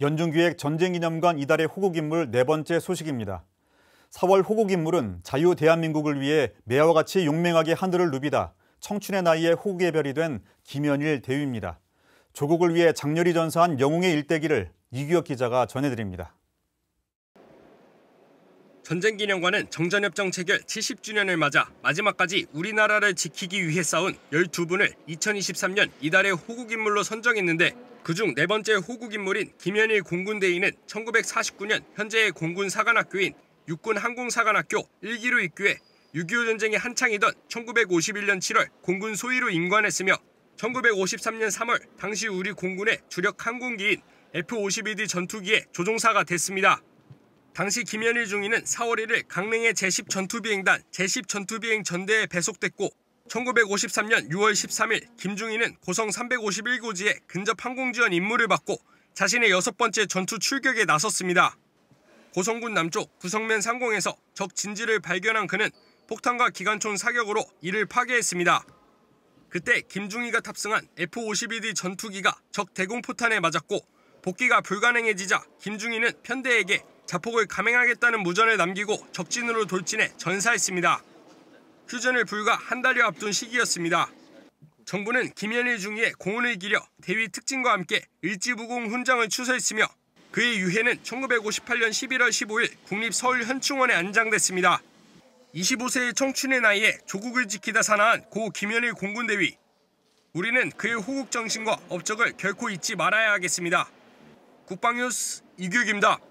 연중기획 전쟁기념관 이달의 호국인물 네 번째 소식입니다. 4월 호국인물은 자유 대한민국을 위해 매와 같이 용맹하게 하늘을 누비다 청춘의 나이에 호국의 별이 된 김현일 대위입니다. 조국을 위해 장렬히 전사한 영웅의 일대기를 이규혁 기자가 전해드립니다. 전쟁기념관은 정전협정 체결 70주년을 맞아 마지막까지 우리나라를 지키기 위해 싸운 12분을 2023년 이달의 호국인물로 선정했는데 그중 네 번째 호국 인물인 김현일 공군대위는 1949년 현재의 공군사관학교인 육군항공사관학교 1기로 입교해 6.25 전쟁이 한창이던 1951년 7월 공군 소위로 임관했으며 1953년 3월 당시 우리 공군의 주력 항공기인 F-52D 전투기의 조종사가 됐습니다. 당시 김현일 중위는 4월 1일 강릉의 제10 전투비행단 제10 전투비행 전대에 배속됐고 1953년 6월 13일 김중희는 고성 351고지에 근접 항공지원 임무를 받고 자신의 여섯 번째 전투 출격에 나섰습니다. 고성군 남쪽 구성면 상공에서 적 진지를 발견한 그는 폭탄과 기관총 사격으로 이를 파괴했습니다. 그때 김중희가 탑승한 F-52D 전투기가 적 대공포탄에 맞았고 복귀가 불가능해지자 김중희는 편대에게 자폭을 감행하겠다는 무전을 남기고 적진으로 돌진해 전사했습니다. 휴전을 불과 한 달여 앞둔 시기였습니다. 정부는 김현일 중위의 공훈을 기려 대위 특징과 함께 일지부공 훈장을 추서했으며 그의 유해는 1958년 11월 15일 국립서울현충원에 안장됐습니다. 25세의 청춘의 나이에 조국을 지키다 사나한 고 김현일 공군대위. 우리는 그의 호국 정신과 업적을 결코 잊지 말아야 하겠습니다. 국방뉴스 이규기입니다.